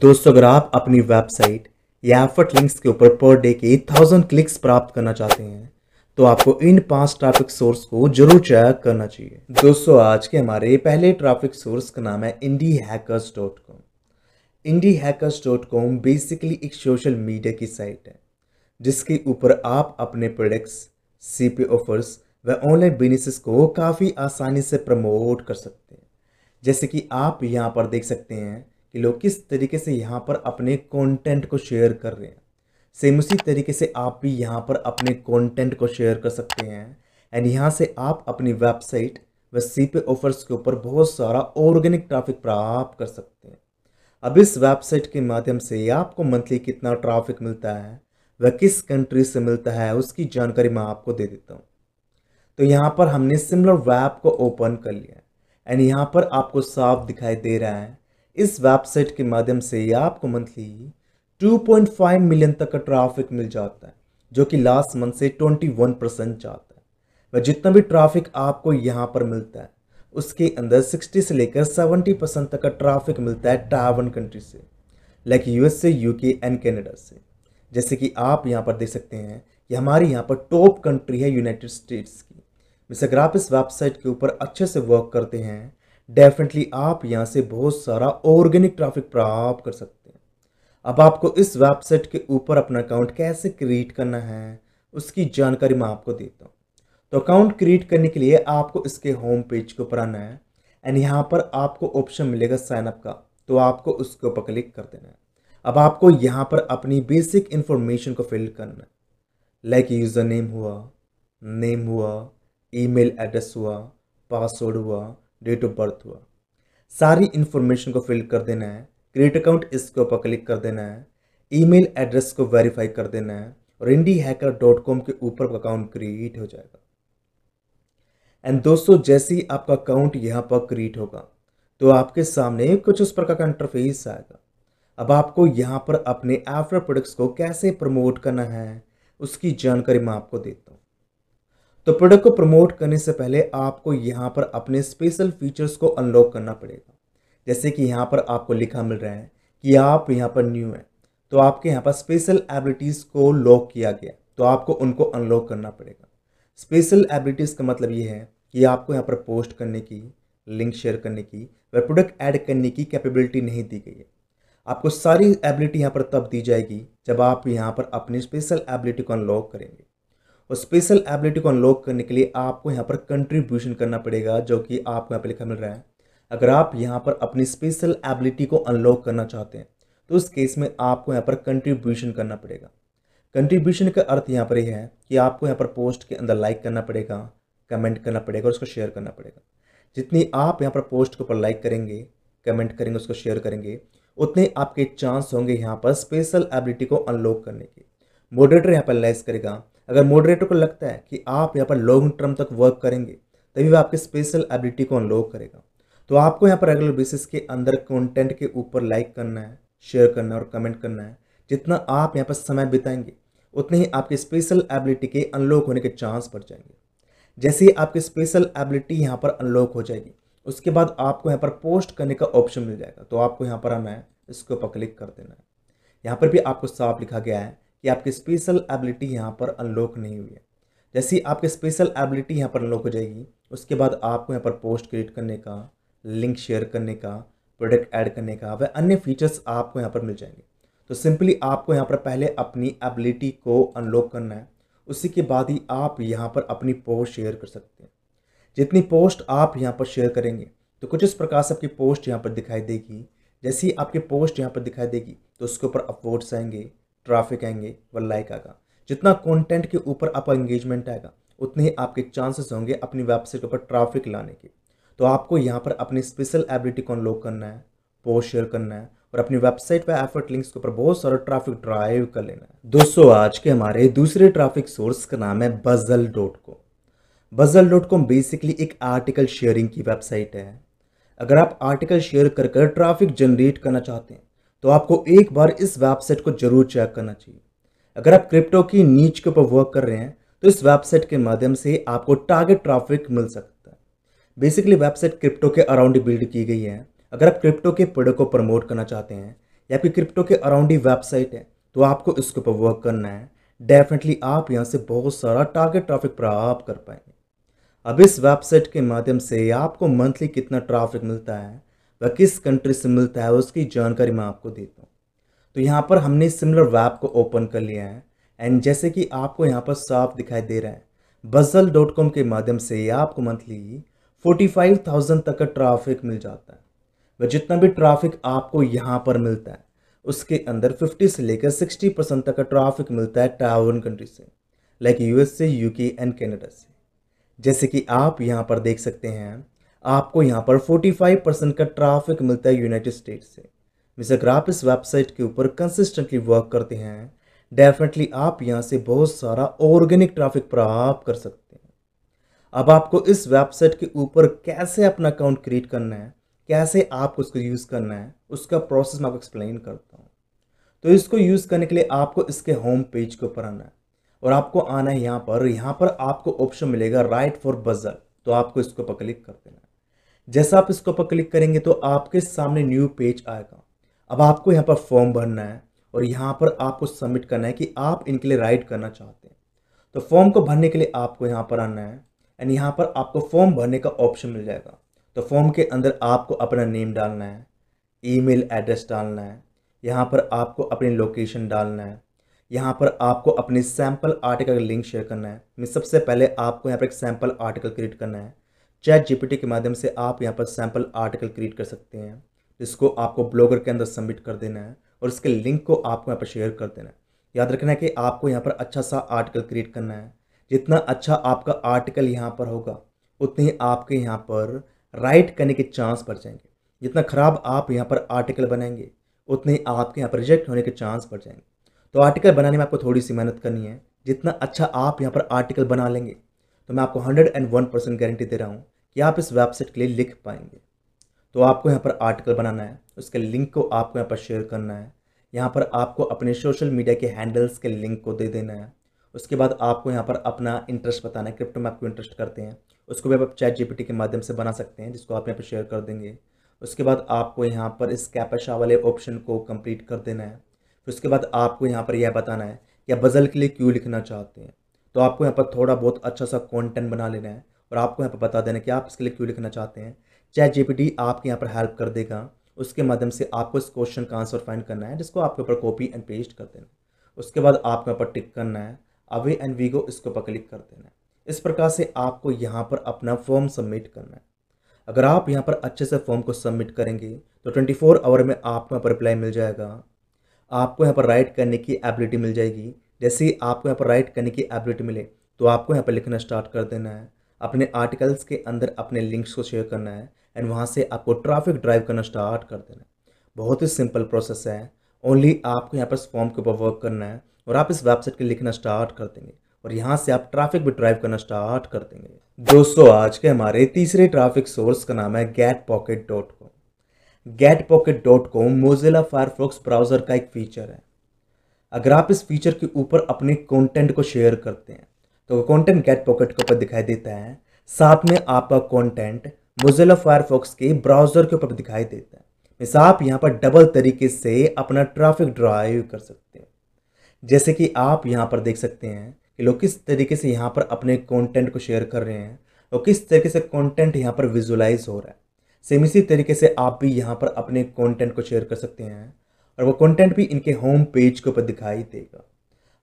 दोस्तों अगर आप अपनी वेबसाइट या एफर्ट लिंक्स के ऊपर पर डे के थाउजेंड क्लिक्स प्राप्त करना चाहते हैं तो आपको इन पांच ट्रैफिक सोर्स को जरूर चेक करना चाहिए दोस्तों आज के हमारे पहले ट्रैफिक सोर्स का नाम है Indie Hackers dot com Indie Hackers dot com basically एक सोशल मीडिया की साइट है जिसके ऊपर आप अपने प्रोडक्ट्स सी पी ऑफर्स व ऑनलाइन बिजनेसिस को काफ़ी आसानी से प्रमोट कर सकते हैं जैसे कि आप यहाँ पर देख सकते हैं कि लोग किस तरीके से यहाँ पर अपने कंटेंट को शेयर कर रहे हैं सेम उसी तरीके से आप भी यहाँ पर अपने कंटेंट को शेयर कर सकते हैं एंड यहाँ से आप अपनी वेबसाइट व सी पे ऑफर्स के ऊपर बहुत सारा ऑर्गेनिक ट्रैफिक प्राप्त कर सकते हैं अब इस वेबसाइट के माध्यम से आपको मंथली कितना ट्रैफिक मिलता है वह किस कंट्री से मिलता है उसकी जानकारी मैं आपको दे देता हूँ तो यहाँ पर हमने सिमिलर वेब को ओपन कर लिया एंड यहाँ पर आपको साफ दिखाई दे रहा है इस वेबसाइट के माध्यम से आपको मंथली 2.5 मिलियन तक का ट्रैफिक मिल जाता है जो कि लास्ट मंथ से 21 परसेंट जाता है वह जितना भी ट्रैफिक आपको यहाँ पर मिलता है उसके अंदर 60 से लेकर 70 परसेंट तक का ट्रैफिक मिलता है टावन कंट्री से like USA UK and Canada से जैसे कि आप यहाँ पर देख सकते हैं कि हमारे यहाँ पर टॉप कंट्री है यूनाइटेड स्टेट्स की मिस अगर आप इस वेबसाइट के ऊपर अच्छे से वर्क करते हैं डेफिनेटली आप यहाँ से बहुत सारा ऑर्गेनिक ट्रैफिक प्राप्त कर सकते हैं अब आपको इस वेबसाइट के ऊपर अपना अकाउंट कैसे क्रिएट करना है उसकी जानकारी मैं आपको देता हूँ तो अकाउंट क्रिएट करने के लिए आपको इसके होम पेज के ऊपर आना है एंड यहाँ पर आपको ऑप्शन मिलेगा साइनअप का तो आपको उसके ऊपर क्लिक कर देना है अब आपको यहाँ पर अपनी बेसिक इन्फॉर्मेशन को फिल करना है लाइक यूज़र नेम हुआ नेम हुआ ईमेल एड्रेस हुआ पासवर्ड हुआ डेट ऑफ बर्थ हुआ सारी इन्फॉर्मेशन को फिल कर देना है क्रिएट अकाउंट इसके ऊपर क्लिक कर देना है ईमेल एड्रेस को वेरीफाई कर देना है और इंडी हैकर डॉट कॉम के ऊपर अकाउंट क्रिएट हो जाएगा एंड दोस्तों जैसे ही आपका अकाउंट यहाँ पर क्रिएट होगा तो आपके सामने कुछ उस प्रकार का इंटरफेस आएगा अब आपको यहाँ पर अपने एफ्टर प्रोडक्ट्स को कैसे प्रमोट करना है उसकी जानकारी मैं आपको देता हूँ तो प्रोडक्ट को प्रमोट करने से पहले आपको यहाँ पर अपने स्पेशल फीचर्स को अनलॉक करना पड़ेगा जैसे कि यहाँ पर आपको लिखा मिल रहा है कि आप यहाँ पर न्यू हैं तो आपके यहाँ पर स्पेशल एबिलिटीज़ को लॉक किया गया तो आपको उनको अनलॉक करना पड़ेगा स्पेशल एबिलिटीज़ का मतलब ये है कि आपको यहाँ पर पोस्ट करने की लिंक शेयर करने की व प्रोडक्ट ऐड करने की कैपेबिलिटी नहीं दी गई है आपको सारी एबिलिटी यहाँ पर तब दी जाएगी जब आप यहाँ पर अपनी स्पेशल एबिलिटी को अनलॉक करेंगे और स्पेशल एबिलिटी को अनलॉक करने के लिए आपको यहाँ पर कंट्रीब्यूशन करना पड़ेगा जो कि आपको यहाँ पर लिखा मिल रहा है अगर आप यहाँ पर अपनी स्पेशल एबिलिटी को अनलॉक करना चाहते हैं तो उस केस में आपको यहाँ पर कंट्रीब्यूशन करना पड़ेगा कंट्रीब्यूशन का अर्थ यहाँ पर यह है कि आपको यहाँ पर पोस्ट के अंदर लाइक करना पड़ेगा कमेंट करना पड़ेगा और उसको शेयर करना पड़ेगा जितनी आप यहाँ पर पोस्ट के ऊपर लाइक करेंगे कमेंट करेंगे उसको शेयर करेंगे उतने आपके चांस होंगे यहाँ पर स्पेशल एबिलिटी को अनलॉक करने के मॉडरेटर यहाँ पर लेस करेगा अगर मॉडरेटर को लगता है कि आप यहाँ पर लॉन्ग टर्म तक वर्क करेंगे तभी वह आपके स्पेशल एबिलिटी को अनलॉक करेगा तो आपको यहाँ पर रेगुलर बेसिस के अंदर कंटेंट के ऊपर लाइक करना है शेयर करना है और कमेंट करना है जितना आप यहाँ पर समय बिताएंगे उतने ही आपके स्पेशल एबिलिटी के अनलॉक होने के चांस बढ़ जाएंगे जैसे ही आपकी स्पेशल एबिलिटी यहाँ पर अनलॉक हो जाएगी उसके बाद आपको यहाँ पर पोस्ट करने का ऑप्शन मिल जाएगा तो आपको यहाँ पर आना है इसके ऊपर क्लिक कर देना है यहाँ पर भी आपको साफ लिखा गया है कि आपकी स्पेशल एबिलिटी यहाँ पर अनलॉक नहीं हुई है जैसे आपकी स्पेशल एबिलिटी यहाँ पर अनलॉक हो जाएगी उसके बाद आपको यहाँ पर पोस्ट क्रिएट करने का लिंक शेयर करने का प्रोडक्ट ऐड करने का वह अन्य फीचर्स आपको यहाँ पर मिल जाएंगे तो सिंपली आपको यहाँ पर पहले अपनी एबिलिटी को अनलॉक करना है उसी के बाद ही आप यहाँ पर अपनी पोस्ट शेयर कर सकते हैं जितनी पोस्ट आप यहाँ पर शेयर करेंगे तो कुछ इस प्रकार से आपकी पोस्ट यहाँ पर दिखाई देगी जैसे ही आपकी पोस्ट यहाँ पर दिखाई देगी तो उसके ऊपर अपवोट्स आएंगे ट्रैफिक आएंगे व लाइक आएगा जितना कंटेंट के ऊपर आपका एंगेजमेंट आएगा उतने ही आपके चांसेस होंगे अपनी वेबसाइट के ऊपर ट्राफिक लाने के तो आपको यहाँ पर अपनी स्पेशल एबिलिटी को अनलॉक करना है पोस्ट शेयर करना है और अपनी वेबसाइट पर एफर्ट लिंक्स के ऊपर बहुत सारा ट्राफिक ड्राइव कर लेना है दोस्तों आज के हमारे दूसरे ट्राफिक सोर्स का नाम है Buzzle dot com Buzzle dot com basically एक आर्टिकल शेयरिंग की वेबसाइट है अगर आप आर्टिकल शेयर कर कर ट्राफिक जनरेट करना चाहते हैं तो आपको एक बार इस वेबसाइट को जरूर चेक करना चाहिए अगर आप क्रिप्टो की नीच के ऊपर वर्क कर रहे हैं तो इस वेबसाइट के माध्यम से आपको टारगेट ट्रैफिक मिल सकता है बेसिकली वेबसाइट क्रिप्टो के अराउंड बिल्ड की गई है अगर आप क्रिप्टो के प्रोडक्ट को प्रमोट करना चाहते हैं या फिर क्रिप्टो के अराउंड ही वेबसाइट है तो आपको इसके ऊपर वर्क करना है डेफिनेटली आप यहाँ से बहुत सारा टारगेट ट्राफिक प्राप्त कर पाएंगे अब इस वेबसाइट के माध्यम से आपको मंथली कितना ट्राफिक मिलता है वह किस कंट्री से मिलता है उसकी जानकारी मैं आपको देता हूँ तो यहाँ पर हमने सिमिलर वैप को ओपन कर लिया है एंड जैसे कि आपको यहाँ पर साफ दिखाई दे रहा है बजल डॉट कॉम के माध्यम से आपको मंथली फोर्टी फाइव थाउजेंड तक का ट्राफिक मिल जाता है वह जितना भी ट्राफिक आपको यहाँ पर मिलता है उसके अंदर फिफ्टी से लेकर सिक्सटी परसेंट तक का ट्राफिक मिलता है टावन कंट्री से लाइक यूएस से यूके एंड कैनेडा से जैसे कि आप यहाँ पर देख सकते हैं आपको यहाँ पर 45 परसेंट का ट्राफिक मिलता है यूनाइटेड स्टेट से मिस अगर आप इस वेबसाइट के ऊपर कंसिस्टेंटली वर्क करते हैं डेफिनेटली आप यहाँ से बहुत सारा ऑर्गेनिक ट्राफिक प्राप्त कर सकते हैं अब आपको इस वेबसाइट के ऊपर कैसे अपना अकाउंट क्रिएट करना है कैसे आपको उसको यूज़ करना है उसका प्रोसेस मैं आपको एक्सप्लेन करता हूँ तो इसको यूज़ करने के लिए आपको इसके होम पेज के ऊपर आना है और आपको आना है यहाँ पर यहाँ पर आपको ऑप्शन मिलेगा राइट फॉर बजर तो आपको इसके ऊपर क्लिक कर देना है जैसा आप इसके ऊपर क्लिक करेंगे तो आपके सामने न्यू पेज आएगा अब आपको यहाँ पर फॉर्म भरना है और यहाँ पर आपको सबमिट करना है कि आप इनके लिए राइड करना चाहते हैं तो फॉर्म को भरने के लिए आपको यहाँ पर आना है एंड यहाँ पर आपको फॉर्म भरने का ऑप्शन मिल जाएगा तो फॉर्म के अंदर आपको अपना नेम डालना है ईमेल एड्रेस डालना है यहाँ पर आपको अपनी लोकेशन डालना है यहाँ पर आपको अपने सैम्पल आर्टिकल का लिंक शेयर करना है मैं सबसे पहले आपको यहाँ पर एक सैम्पल आर्टिकल क्रिएट करना है चैट जीपीटी के माध्यम से आप यहाँ पर सैम्पल आर्टिकल क्रिएट कर सकते हैं जिसको आपको ब्लॉगर के अंदर सबमिट कर देना है और इसके लिंक को आपको यहाँ पर शेयर कर देना है याद रखना है कि आपको यहाँ पर अच्छा सा आर्टिकल क्रिएट करना है जितना अच्छा आपका आर्टिकल यहाँ पर होगा उतने ही आपके यहाँ पर राइट करने के चांस बढ़ जाएंगे जितना ख़राब आप यहाँ पर आर्टिकल बनाएंगे उतने ही आपके यहाँ पर रिजेक्ट होने के चांस बढ़ जाएंगे तो आर्टिकल बनाने में आपको थोड़ी सी मेहनत करनी है जितना अच्छा आप यहाँ पर आर्टिकल बना लेंगे तो मैं आपको hundred and one percent guarantee दे रहा हूँ कि आप इस वेबसाइट के लिए लिख पाएंगे तो आपको यहाँ पर आर्टिकल बनाना है उसके लिंक को आपको यहाँ पर शेयर करना है यहाँ पर आपको अपने सोशल मीडिया के हैंडल्स के लिंक को दे देना है उसके बाद आपको यहाँ पर अपना इंटरेस्ट बताना है क्रिप्टो में आपको इंटरेस्ट करते हैं उसको भी आप चैट जीपीटी के माध्यम से बना सकते हैं जिसको आप यहाँ पर शेयर कर देंगे उसके बाद आपको यहाँ पर इस कैपेशा वाले ऑप्शन को कंप्लीट कर देना है फिर उसके बाद आपको यहाँ पर यह बताना है कि आप बजल के लिए क्यों लिखना चाहते हैं तो आपको यहाँ पर थोड़ा बहुत अच्छा सा कॉन्टेंट बना लेना है और आपको यहाँ पर बता देना कि आप इसके लिए क्यों लिखना चाहते हैं पी डी आपके यहाँ पर हेल्प कर देगा उसके माध्यम से आपको इस क्वेश्चन का आंसर फाइंड करना है जिसको आपके ऊपर कॉपी एंड पेस्ट कर देना उसके बाद आपके यहाँ पर टिक करना है अवे एंड वीगो इसके ऊपर क्लिक कर देना है इस प्रकार से आपको यहाँ पर अपना फॉर्म सबमिट करना है अगर आप यहाँ पर अच्छे से फॉर्म को सबमिट करेंगे तो 24 आवर में आपको यहाँ पर रिप्लाई मिल जाएगा आपको यहाँ पर राइट करने की एबिलिटी मिल जाएगी जैसे ही आपको यहाँ पर राइट करने की एबिलिटी मिले तो आपको यहाँ पर लिखना स्टार्ट कर देना है अपने आर्टिकल्स के अंदर अपने लिंक्स को शेयर करना है एंड वहाँ से आपको ट्रैफिक ड्राइव करना स्टार्ट कर देना है बहुत ही सिंपल प्रोसेस है ओनली आपको यहाँ पर फॉर्म के ऊपर वर्क करना है और आप इस वेबसाइट के लिखना स्टार्ट कर देंगे और यहाँ से आप ट्रैफिक भी ड्राइव करना स्टार्ट कर देंगे दोस्तों आज के हमारे तीसरे ट्रैफिक सोर्स का नाम है get pocket dot com get pocket dot com Mozilla Firefox browser का एक फीचर है अगर आप इस फीचर के ऊपर अपने कंटेंट को शेयर करते हैं तो कंटेंट गेट पॉकेट के ऊपर दिखाई देता है साथ में आपका कंटेंट मोजिला फायरफॉक्स के ब्राउज़र के ऊपर दिखाई देता है मिस आप यहाँ पर डबल तरीके से अपना ट्रैफिक ड्राइव कर सकते हैं जैसे कि आप यहाँ पर देख सकते हैं कि लोग किस तरीके से यहाँ पर अपने कॉन्टेंट को शेयर कर रहे हैं और किस तरीके से कॉन्टेंट यहाँ पर विजुलाइज हो रहा है सेम इसी तरीके से आप भी यहाँ पर अपने कॉन्टेंट को शेयर कर सकते हैं और वो कंटेंट भी इनके होम पेज के ऊपर दिखाई देगा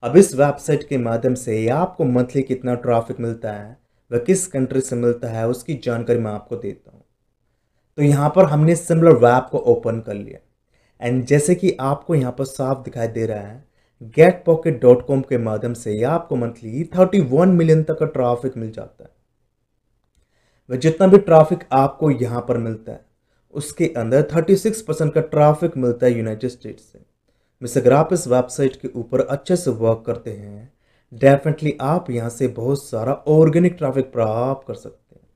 अब इस वेबसाइट के माध्यम से आपको मंथली कितना ट्रैफिक मिलता है वह किस कंट्री से मिलता है उसकी जानकारी मैं आपको देता हूँ तो यहाँ पर हमने सिमिलर वैप को ओपन कर लिया एंड जैसे कि आपको यहाँ पर साफ दिखाई दे रहा है गेट पॉकेट डॉट कॉम के माध्यम से आपको मंथली थर्टी वन मिलियन तक का ट्रैफिक मिल जाता है वह जितना भी ट्रैफिक आपको यहाँ पर मिलता है उसके अंदर 36 परसेंट का ट्रैफिक मिलता है यूनाइटेड स्टेट्स से मिस अगर आप इस वेबसाइट के ऊपर अच्छे से वर्क करते हैं डेफिनेटली आप यहाँ से बहुत सारा ऑर्गेनिक ट्रैफिक प्राप्त कर सकते हैं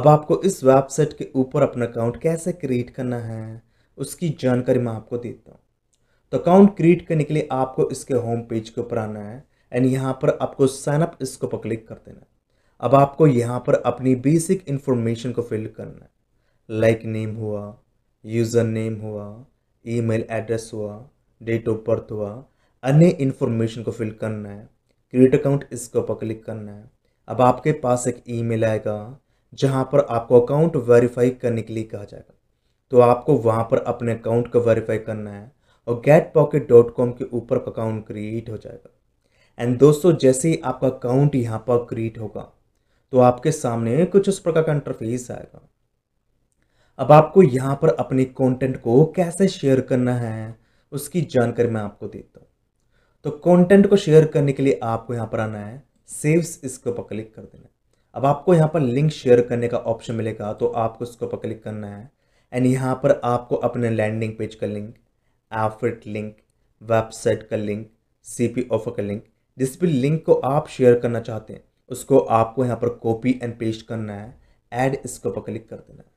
अब आपको इस वेबसाइट के ऊपर अपना अकाउंट कैसे क्रिएट करना है उसकी जानकारी मैं आपको देता हूँ तो अकाउंट क्रिएट करने के लिए आपको इसके होम पेज के ऊपर आना है एंड यहाँ पर आपको साइन अप इसके क्लिक कर देना है अब आपको यहाँ पर अपनी बेसिक इन्फॉर्मेशन को फिल करना है लाइक नेम हुआ यूज़र नेम हुआ ईमेल एड्रेस हुआ डेट ऑफ बर्थ हुआ अन्य इन्फॉर्मेशन को फिल करना है क्रिएट अकाउंट इसके ऊपर क्लिक करना है अब आपके पास एक ईमेल आएगा जहाँ पर आपको अकाउंट वेरीफाई करने के लिए कहा जाएगा तो आपको वहाँ पर अपने अकाउंट को वेरीफाई करना है और गेट पॉकेट डॉट कॉम के ऊपर अकाउंट क्रिएट हो जाएगा एंड दोस्तों जैसे ही आपका अकाउंट यहाँ पर क्रिएट होगा तो आपके सामने कुछ उस प्रकार का इंटरफेस आएगा अब आपको यहाँ पर अपने कंटेंट को कैसे शेयर करना है उसकी जानकारी मैं आपको देता हूँ तो कंटेंट को शेयर करने के लिए आपको यहाँ पर आना है सेव्स इसके ऊपर क्लिक कर देना है अब आपको यहाँ पर लिंक शेयर करने का ऑप्शन मिलेगा तो आपको इसके ऊपर क्लिक करना है एंड यहाँ पर आपको अपने लैंडिंग पेज का लिंक एफिट लिंक वेबसाइट का लिंक सी ऑफर का लिंक जिस भी लिंक को आप शेयर करना चाहते हैं उसको आपको यहाँ पर कॉपी एंड पेस्ट करना है ऐड इसके ऊपर क्लिक कर देना है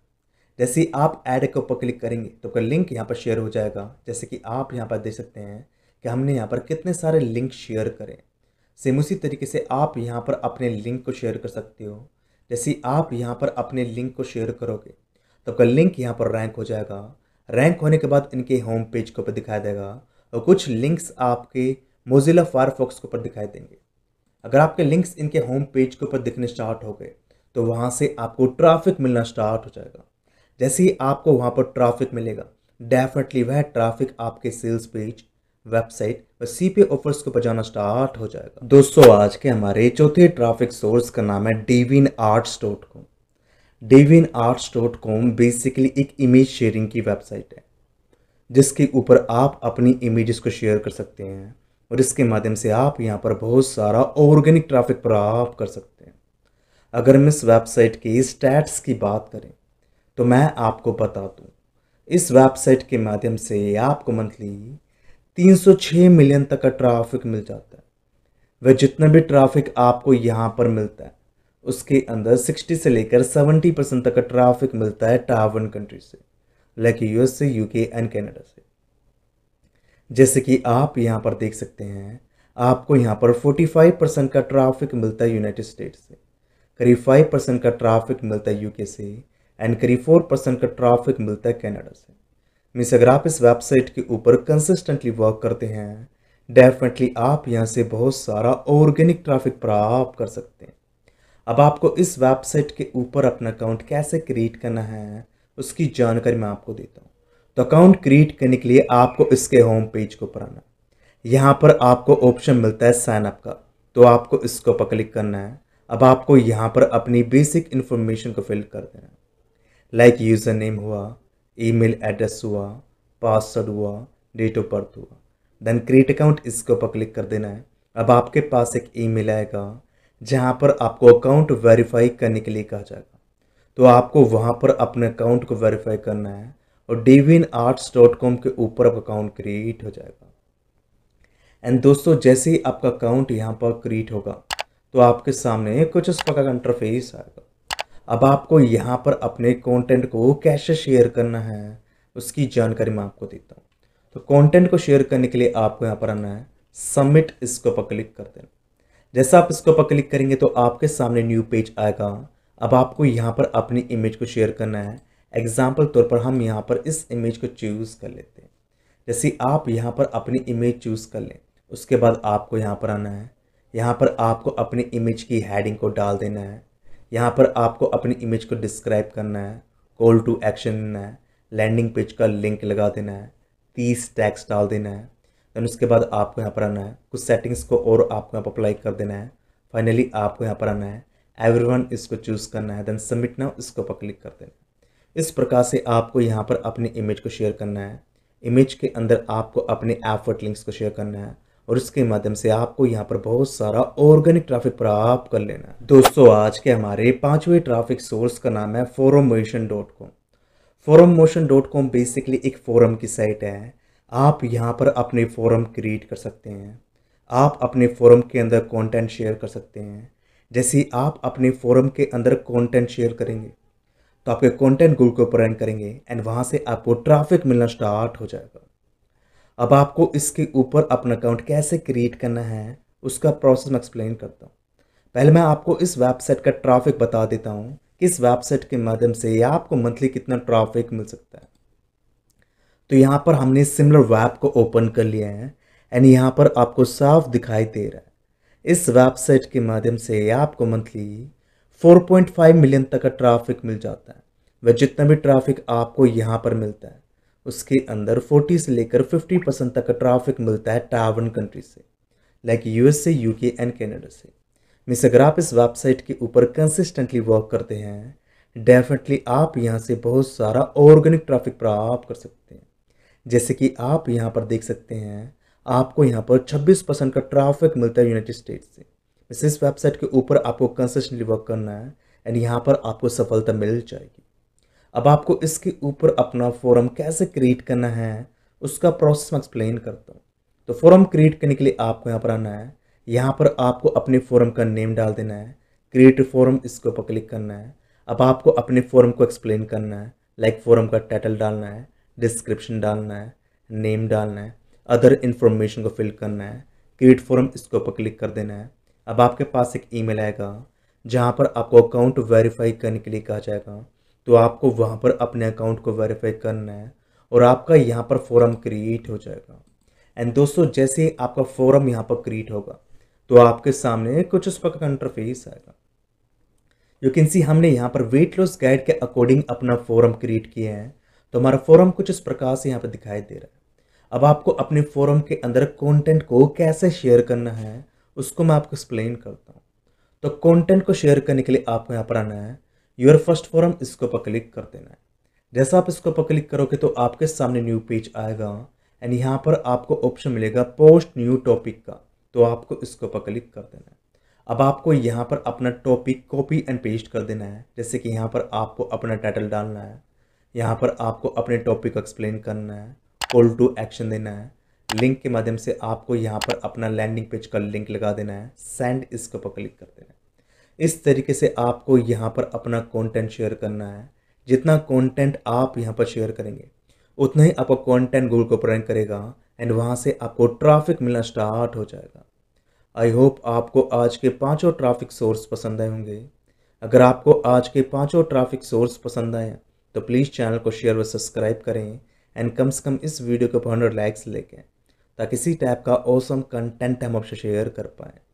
जैसे ही आप ऐड के ऊपर क्लिक करेंगे तो आपका लिंक यहाँ पर शेयर हो जाएगा जैसे कि आप यहाँ पर देख सकते हैं कि हमने यहाँ पर कितने सारे लिंक शेयर करें सेम उसी तरीके से आप यहाँ पर अपने लिंक को शेयर कर सकते हो जैसे आप यहाँ पर अपने लिंक को शेयर करोगे तो आपका लिंक यहाँ पर रैंक हो जाएगा रैंक होने के बाद इनके होम पेज के ऊपर दिखाई देगा और कुछ लिंक्स आपके मोजिला फायरफॉक्स के ऊपर दिखाई देंगे अगर आपके लिंक्स इनके होम पेज के ऊपर दिखने स्टार्ट हो गए तो वहाँ से आपको ट्रैफिक मिलना स्टार्ट हो जाएगा जैसे ही आपको वहाँ पर ट्रैफिक मिलेगा डेफिनेटली वह ट्रैफिक आपके सेल्स पेज वेबसाइट और सी पी ऑफर्स को बजाना स्टार्ट हो जाएगा दोस्तों आज के हमारे चौथे ट्रैफिक सोर्स का नाम है deviant arts dot com deviant arts dot com basically एक इमेज शेयरिंग की वेबसाइट है जिसके ऊपर आप अपनी इमेजेस को शेयर कर सकते हैं और इसके माध्यम से आप यहाँ पर बहुत सारा ऑर्गेनिक ट्रैफिक प्राप्त कर सकते हैं अगर हम इस वेबसाइट के स्टैट्स की बात करें तो मैं आपको बता दूं इस वेबसाइट के माध्यम से आपको मंथली 306 मिलियन तक का ट्रैफिक मिल जाता है वह जितना भी ट्रैफिक आपको यहाँ पर मिलता है उसके अंदर 60 से लेकर 70 परसेंट तक का ट्रैफिक मिलता है टावन कंट्री से लाइक यूएस से यूके एंड कैनेडा से जैसे कि आप यहाँ पर देख सकते हैं आपको यहाँ पर 45 परसेंट का ट्रैफिक मिलता है यूनाइटेड स्टेट से करीब 5 परसेंट का ट्रैफिक मिलता है यूके से एंड करीब फोर परसेंट का ट्रैफिक मिलता है कनाडा से मीन्स अगर आप इस वेबसाइट के ऊपर कंसिस्टेंटली वर्क करते हैं डेफिनेटली आप यहाँ से बहुत सारा ऑर्गेनिक ट्रैफिक प्राप्त कर सकते हैं अब आपको इस वेबसाइट के ऊपर अपना अकाउंट कैसे क्रिएट करना है उसकी जानकारी मैं आपको देता हूँ तो अकाउंट क्रिएट करने के लिए आपको इसके होम पेज को ऊपर आना यहाँ पर आपको ऑप्शन मिलता है साइनअप का तो आपको इसको पर क्लिक करना है अब आपको यहाँ पर अपनी बेसिक इन्फॉर्मेशन को फिल कर देना है लाइक यूज़र नेम हुआ ईमेल एड्रेस हुआ पासवर्ड हुआ डेट ऑफ बर्थ हुआ देन क्रिएट अकाउंट इसके ऊपर क्लिक कर देना है अब आपके पास एक ईमेल आएगा जहाँ पर आपको अकाउंट वेरीफाई करने के लिए कहा जाएगा तो आपको वहाँ पर अपने अकाउंट को वेरीफाई करना है और डिविन आर्ट्स डॉट कॉम के ऊपर आपका अकाउंट क्रिएट हो जाएगा एंड दोस्तों जैसे ही आपका अकाउंट यहाँ पर क्रिएट होगा तो आपके सामने कुछ उस प्रकार का इंटरफेस आएगा अब आपको यहाँ पर अपने कंटेंट को कैसे शेयर करना है उसकी जानकारी मैं आपको देता हूँ तो कंटेंट को शेयर करने के लिए आपको यहाँ पर आना है सबमिट इसको पर क्लिक कर देना जैसा आप इसको पर क्लिक करेंगे तो आपके सामने न्यू पेज आएगा अब आपको यहाँ पर अपनी इमेज को शेयर करना है एग्जाम्पल तौर पर हम यहाँ पर इस इमेज को चूज़ कर लेते हैं जैसे आप यहाँ पर अपनी इमेज चूज़ कर लें उसके बाद आपको यहाँ पर आना है यहाँ पर आपको अपनी इमेज की हेडिंग को डाल देना है यहाँ पर आपको अपनी इमेज को डिस्क्राइब करना है कॉल टू एक्शन देना है लैंडिंग पेज का लिंक लगा देना है तीस टैक्स डाल देना है देन उसके बाद आपको यहाँ पर आना है कुछ सेटिंग्स को और आपको यहाँ पर अप्लाई कर देना है फाइनली आपको यहाँ पर आना है एवरीवन इसको चूज़ करना है देन सबमिट ना इसको पर क्लिक कर देना है इस प्रकार से आपको यहाँ पर अपनी इमेज को शेयर करना है इमेज के अंदर आपको अपने एफर्ट लिंक्स को शेयर करना है और इसके माध्यम से आपको यहाँ पर बहुत सारा ऑर्गेनिक ट्रैफिक प्राप्त कर लेना दोस्तों आज के हमारे पांचवें ट्रैफिक सोर्स का नाम है forum motion dot com forum motion dot com basically एक फोरम की साइट है आप यहाँ पर अपने फोरम क्रिएट कर सकते हैं आप अपने फोरम के अंदर कॉन्टेंट शेयर कर सकते हैं जैसे आप अपने फोरम के अंदर कॉन्टेंट शेयर करेंगे तो आपके कॉन्टेंट गूगल के ऊपर करेंगे एंड वहाँ से आपको ट्राफिक मिलना स्टार्ट हो जाएगा अब आपको इसके ऊपर अपना अकाउंट कैसे क्रिएट करना है उसका प्रोसेस मैं एक्सप्लेन करता हूँ पहले मैं आपको इस वेबसाइट का ट्रैफिक बता देता हूँ कि इस वेबसाइट के माध्यम से आपको मंथली कितना ट्रैफिक मिल सकता है तो यहाँ पर हमने सिमिलर वेब को ओपन कर लिया है एंड यहाँ पर आपको साफ दिखाई दे रहा है इस वेबसाइट के माध्यम से आपको मंथली 4.5 मिलियन तक का ट्रैफिक मिल जाता है वह जितना भी ट्रैफिक आपको यहाँ पर मिलता है उसके अंदर 40 से लेकर 50 परसेंट तक का ट्रैफिक मिलता है टावन कंट्री से लाइक यूएस से यूके एंड कैनेडा से मिस अगर आप इस वेबसाइट के ऊपर कंसिस्टेंटली वर्क करते हैं डेफिनेटली आप यहाँ से बहुत सारा ऑर्गेनिक ट्रैफिक प्राप्त कर सकते हैं जैसे कि आप यहाँ पर देख सकते हैं आपको यहाँ पर 26 परसेंट का ट्रैफिक मिलता है यूनाइटेड स्टेट से इस वेबसाइट के ऊपर आपको कंसिस्टेंटली वर्क करना है एंड यहाँ पर आपको सफलता मिल जाएगी अब आपको इसके ऊपर अपना फोरम कैसे क्रिएट करना है उसका प्रोसेस मैं एक्सप्लेन करता हूँ तो फोरम क्रिएट करने के लिए आपको यहाँ पर आना है यहाँ पर आपको अपने फोरम का नेम डाल देना है क्रिएट फोरम इसके ऊपर क्लिक करना है अब आपको अपने फोरम को एक्सप्लेन करना है लाइक फोरम का टाइटल डालना है डिस्क्रिप्शन डालना है नेम डालना है अदर इन्फॉर्मेशन को फिल करना है क्रिएट फॉरम इसके ऊपर क्लिक कर देना है अब आपके पास एक ईमेल आएगा जहाँ पर आपको अकाउंट वेरीफाई करने के लिए कहा जाएगा तो आपको वहाँ पर अपने अकाउंट को वेरीफाई करना है और आपका यहाँ पर फॉरम क्रिएट हो जाएगा एंड दोस्तों जैसे ही आपका फॉरम यहाँ पर क्रिएट होगा तो आपके सामने कुछ उस पर इंटरफेस आएगा यू कैन सी हमने यहाँ पर वेट लॉस गाइड के अकॉर्डिंग अपना फॉरम क्रिएट किया है तो हमारा फॉरम कुछ इस प्रकार से यहाँ पर दिखाई दे रहा है अब आपको अपने फॉरम के अंदर कंटेंट को कैसे शेयर करना है उसको मैं आपको एक्सप्लेन करता हूँ तो कंटेंट को शेयर करने के लिए आपको यहाँ पर आना है यूर फर्स्ट फॉरम इसके ऊपर क्लिक कर देना है जैसा आप इसके ऊपर क्लिक करोगे तो आपके सामने न्यू पेज आएगा एंड यहाँ पर आपको ऑप्शन मिलेगा पोस्ट न्यू टॉपिक का तो आपको इसके ऊपर क्लिक कर देना है अब आपको यहाँ पर अपना टॉपिक कॉपी एंड पेस्ट कर देना है जैसे कि यहाँ पर आपको अपना टाइटल डालना है यहाँ पर आपको अपने टॉपिक एक्सप्लेन करना है कॉल टू एक्शन देना है लिंक के माध्यम से आपको यहाँ पर अपना लैंडिंग पेज का लिंक लगा देना है सेंड इसके ऊपर क्लिक कर देना है इस तरीके से आपको यहाँ पर अपना कंटेंट शेयर करना है जितना कंटेंट आप यहाँ पर शेयर करेंगे उतना ही आपका कंटेंट गूगल को प्रैंक करेगा एंड वहाँ से आपको ट्रैफिक मिलना स्टार्ट हो जाएगा आई होप आपको आज के पांचों ट्रैफिक सोर्स पसंद आए होंगे अगर आपको आज के पांचों ट्रैफिक सोर्स पसंद आए तो प्लीज़ चैनल को शेयर व सब्सक्राइब करें एंड कम से कम इस वीडियो के ऊपर हंड्रेड लाइक्स लेके ताकि इसी टाइप का औसम कंटेंट हम आपसे शेयर कर पाएँ